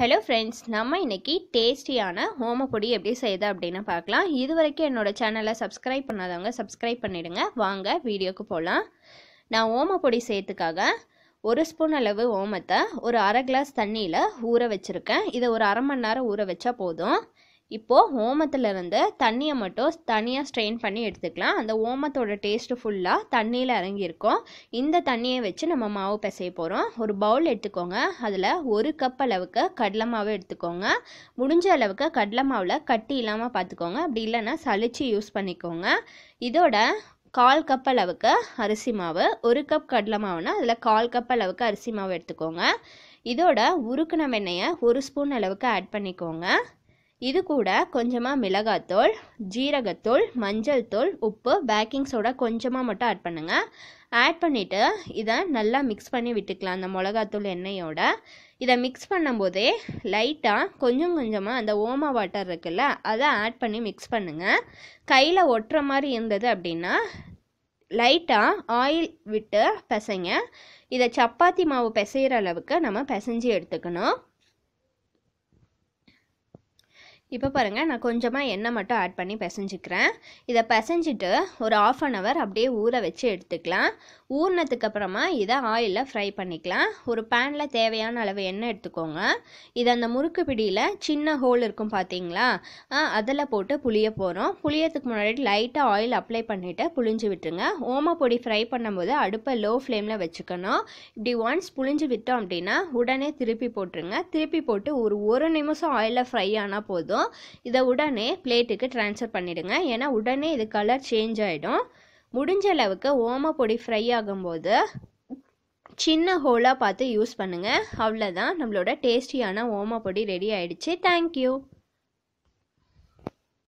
hello friends நம்ம இன்றைக்கி டேஸ்டியான ஹோமப்பொடி எப்படி செய்யுது அப்படின்னு பார்க்கலாம் இது வரைக்கும் என்னோடய சேனலை சப்ஸ்கிரைப் பண்ணாதவங்க சப்ஸ்கிரைப் பண்ணிவிடுங்க வாங்க வீடியோக்கு போகலாம் நான் ஓமப்பொடி செய்யறதுக்காக ஒரு ஸ்பூன் அளவு ஓமத்தை ஒரு அரை கிளாஸ் தண்ணியில் ஊற வச்சுருக்கேன் இதை ஒரு அரை மணி நேரம் ஊற வச்சா போதும் இப்போது ஓமத்தில் இருந்து தண்ணியை மட்டும் தனியாக ஸ்ட்ரெயின் பண்ணி எடுத்துக்கலாம் அந்த ஓமத்தோட டேஸ்ட்டு ஃபுல்லாக தண்ணியில் இறங்கியிருக்கும் இந்த தண்ணியை வச்சு நம்ம மாவு பிசைய போகிறோம் ஒரு பவுல் எடுத்துக்கோங்க அதில் ஒரு கப் அளவுக்கு கடலை மாவு எடுத்துக்கோங்க முடிஞ்ச அளவுக்கு கடலை மாவில் கட்டி இல்லாமல் பார்த்துக்கோங்க அப்படி இல்லைன்னா சளிச்சு யூஸ் பண்ணிக்கோங்க இதோட கால் கப் அளவுக்கு அரிசி மாவு ஒரு கப் கடலை மாவுனா அதில் கால் கப் அளவுக்கு அரிசி மாவு எடுத்துக்கோங்க இதோட உருக்குன வெண்ணெயை ஒரு ஸ்பூன் அளவுக்கு ஆட் பண்ணிக்கோங்க இது கூட கொஞ்சமாக மிளகாத்தூள் ஜீரகத்தூள் மஞ்சள் தூள் உப்பு பேக்கிங் சோடா கொஞ்சமாக மட்டும் ஆட் பண்ணுங்கள் ஆட் பண்ணிவிட்டு இதை நல்லா மிக்ஸ் பண்ணி விட்டுக்கலாம் அந்த மிளகாத்தூள் எண்ணெயோட இதை மிக்ஸ் பண்ணும்போதே லைட்டாக கொஞ்சம் கொஞ்சமாக அந்த ஓமா வாட்டர் இருக்குல்ல அதை ஆட் பண்ணி மிக்ஸ் பண்ணுங்கள் கையில் ஒட்டுற மாதிரி இருந்தது அப்படின்னா லைட்டாக ஆயில் விட்டு பிசைங்க இதை சப்பாத்தி மாவு பிசைகிற அளவுக்கு நம்ம பிசைஞ்சு எடுத்துக்கணும் இப்போ பாருங்கள் நான் கொஞ்சமாக எண்ணெய் மட்டும் ஆட் பண்ணி பிசைஞ்சிக்கிறேன் இதை பிசைஞ்சிட்டு ஒரு ஆஃப் அன் ஹவர் அப்படியே ஊற வச்சு எடுத்துக்கலாம் ஊறினதுக்கு அப்புறமா இதை ஆயிலில் ஃப்ரை பண்ணிக்கலாம் ஒரு பேனில் தேவையான அளவு எண்ணெய் எடுத்துக்கோங்க இதை அந்த முறுக்கு பிடியில் சின்ன ஹோல் இருக்கும் பார்த்தீங்களா அதில் போட்டு புளிய போகிறோம் புளியத்துக்கு முன்னாடி லைட்டாக ஆயில் அப்ளை பண்ணிவிட்டு புளிஞ்சு விட்டுருங்க ஓமப்பொடி ஃப்ரை பண்ணும்போது அடுப்பை லோ ஃப்ளேமில் வச்சுக்கணும் இப்படி ஒன்ஸ் புளிஞ்சு விட்டோம் அப்படின்னா உடனே திருப்பி போட்டுருங்க திருப்பி போட்டு ஒரு ஒரு நிமிஷம் ஆயிலில் ஃப்ரை ஆனால் போதும் இருக்கும் இதை உடனே பிளேட்டுக்கு ட்ரான்ஸ்ஃபர் பண்ணிவிடுங்க ஏன்னா உடனே இது கலர் சேஞ்ச் ஆகிடும் முடிஞ்ச அளவுக்கு ஓமப்பொடி ஃப்ரை ஆகும்போது சின்ன ஹோலாக பார்த்து யூஸ் பண்ணுங்கள் அவ்வளோதான் நம்மளோட டேஸ்டியான பொடி ரெடி ஆயிடுச்சு தேங்க்யூ